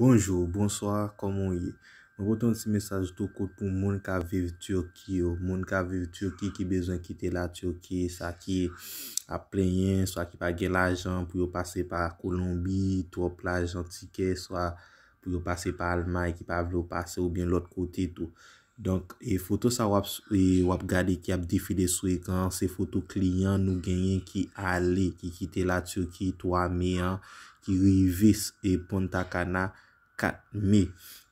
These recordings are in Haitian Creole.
Bonjou, bonsoir, komon yè. Mwen konton si mesaj tou kout pou moun ka vev Turki yo. Oh, moun ka vev Turki ki bezon kite la Turki. Sa ki ap plenyen, sa ki pa gen la jan pou yo pase pa Kolombi, tou ap la jan tike, sa pou yo pase pa Alman, ki pa vle yo pase ou bien lot kote tou. Donk, e foto sa wap gade ki ap difide sou e kan, se foto kliyan nou genyen ki ale, ki kite la Turki, tou ameyan, ki rivis e ponta kana, kat me.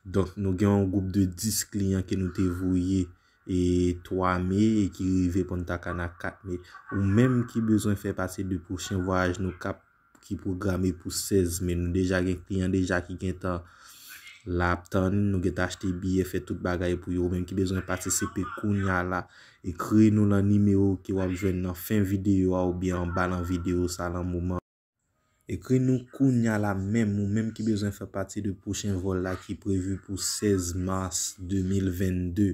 Donk nou gen an goup de 10 kliyan ke nou te vouye e 3 me e ki rive pou nou ta kana 4 me. Ou menm ki bezon fè pase de pwoshin voyaj nou kap ki programe pou 16 menm. Nou deja gen kliyan deja ki gen tan lap tan. Nou gen tache te biye fè tout bagaye pou yo. Menm ki bezon fè pase sepe kounya la. Ekre nou nan nime yo ki wap jwen nan fin videyo ou bi an balan videyo sa lan mouman E kre nou koun ya la menm ou menm ki bezan fapati de pouchen vol la ki prevu pou 16 mars 2022.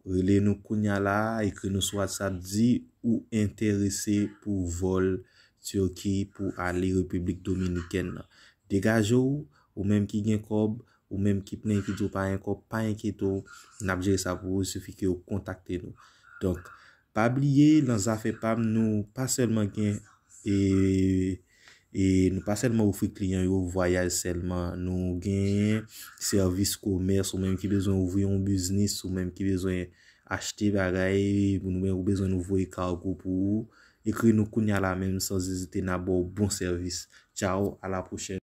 Kre le nou koun ya la e kre nou swat sa di ou interese pou vol Turki pou ali Republik Dominiken la. Dega jo ou menm ki gen kob ou menm ki pnen ki djou pa en kob pa en kito. Nabje sa pou soufi ki ou kontakte nou. Donk, pa bliye nan zafepam nou pa selman gen e... E nou pa selman ou fwe kliyon yo voyaj selman. Nou gen servis komers ou menm ki bezon ou vwe yon biznis. Ou menm ki bezon achte bagay. Ou menm ki bezon nou vwe yon kargo pou ou. Ekri nou koun ya la menm sans ezite. Na bo bon servis. Ciao. A la prochen.